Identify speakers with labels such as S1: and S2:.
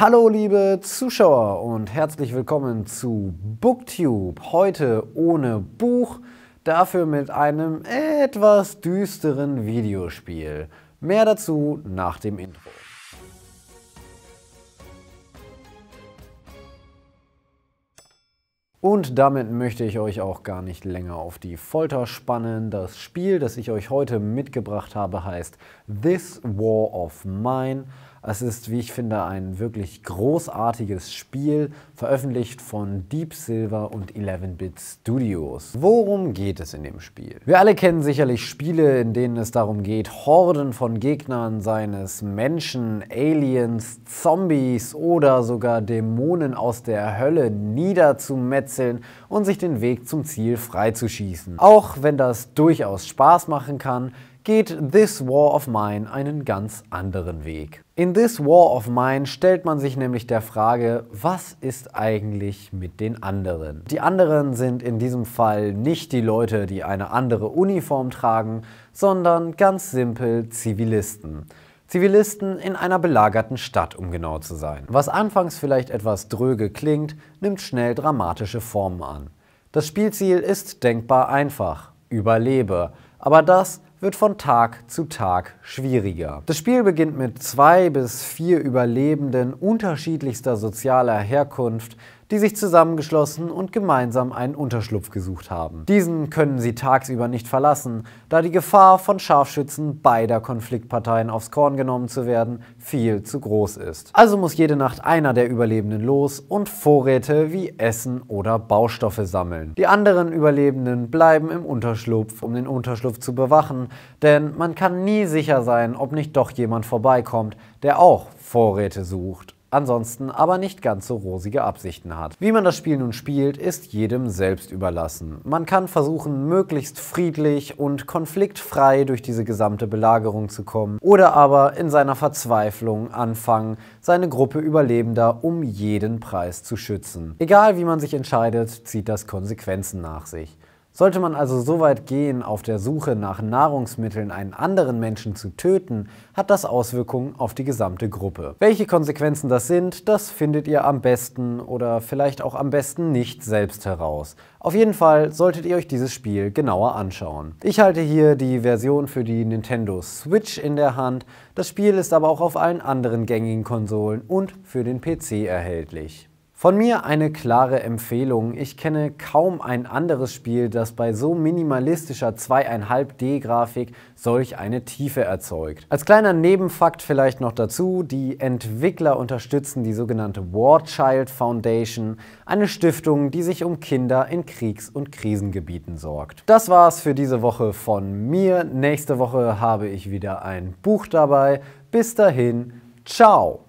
S1: Hallo liebe Zuschauer und herzlich willkommen zu Booktube. Heute ohne Buch, dafür mit einem etwas düsteren Videospiel. Mehr dazu nach dem Intro. Und damit möchte ich euch auch gar nicht länger auf die Folter spannen. Das Spiel, das ich euch heute mitgebracht habe, heißt This War of Mine. Es ist, wie ich finde, ein wirklich großartiges Spiel, veröffentlicht von Deep Silver und 11-Bit Studios. Worum geht es in dem Spiel? Wir alle kennen sicherlich Spiele, in denen es darum geht, Horden von Gegnern, seines Menschen, Aliens, Zombies oder sogar Dämonen aus der Hölle niederzumetzeln und sich den Weg zum Ziel freizuschießen. Auch wenn das durchaus Spaß machen kann, geht This War of Mine einen ganz anderen Weg. In This War of Mine stellt man sich nämlich der Frage, was ist eigentlich mit den anderen? Die anderen sind in diesem Fall nicht die Leute, die eine andere Uniform tragen, sondern ganz simpel Zivilisten. Zivilisten in einer belagerten Stadt, um genau zu sein. Was anfangs vielleicht etwas dröge klingt, nimmt schnell dramatische Formen an. Das Spielziel ist denkbar einfach. Überlebe. Aber das wird von Tag zu Tag schwieriger. Das Spiel beginnt mit zwei bis vier Überlebenden unterschiedlichster sozialer Herkunft, die sich zusammengeschlossen und gemeinsam einen Unterschlupf gesucht haben. Diesen können sie tagsüber nicht verlassen, da die Gefahr von Scharfschützen beider Konfliktparteien aufs Korn genommen zu werden viel zu groß ist. Also muss jede Nacht einer der Überlebenden los und Vorräte wie Essen oder Baustoffe sammeln. Die anderen Überlebenden bleiben im Unterschlupf, um den Unterschlupf zu bewachen, denn man kann nie sicher sein, ob nicht doch jemand vorbeikommt, der auch Vorräte sucht ansonsten aber nicht ganz so rosige Absichten hat. Wie man das Spiel nun spielt, ist jedem selbst überlassen. Man kann versuchen, möglichst friedlich und konfliktfrei durch diese gesamte Belagerung zu kommen oder aber in seiner Verzweiflung anfangen, seine Gruppe Überlebender um jeden Preis zu schützen. Egal wie man sich entscheidet, zieht das Konsequenzen nach sich. Sollte man also so weit gehen, auf der Suche nach Nahrungsmitteln einen anderen Menschen zu töten, hat das Auswirkungen auf die gesamte Gruppe. Welche Konsequenzen das sind, das findet ihr am besten oder vielleicht auch am besten nicht selbst heraus. Auf jeden Fall solltet ihr euch dieses Spiel genauer anschauen. Ich halte hier die Version für die Nintendo Switch in der Hand, das Spiel ist aber auch auf allen anderen gängigen Konsolen und für den PC erhältlich. Von mir eine klare Empfehlung. Ich kenne kaum ein anderes Spiel, das bei so minimalistischer 2,5D-Grafik solch eine Tiefe erzeugt. Als kleiner Nebenfakt vielleicht noch dazu, die Entwickler unterstützen die sogenannte War Child Foundation, eine Stiftung, die sich um Kinder in Kriegs- und Krisengebieten sorgt. Das war's für diese Woche von mir. Nächste Woche habe ich wieder ein Buch dabei. Bis dahin, ciao!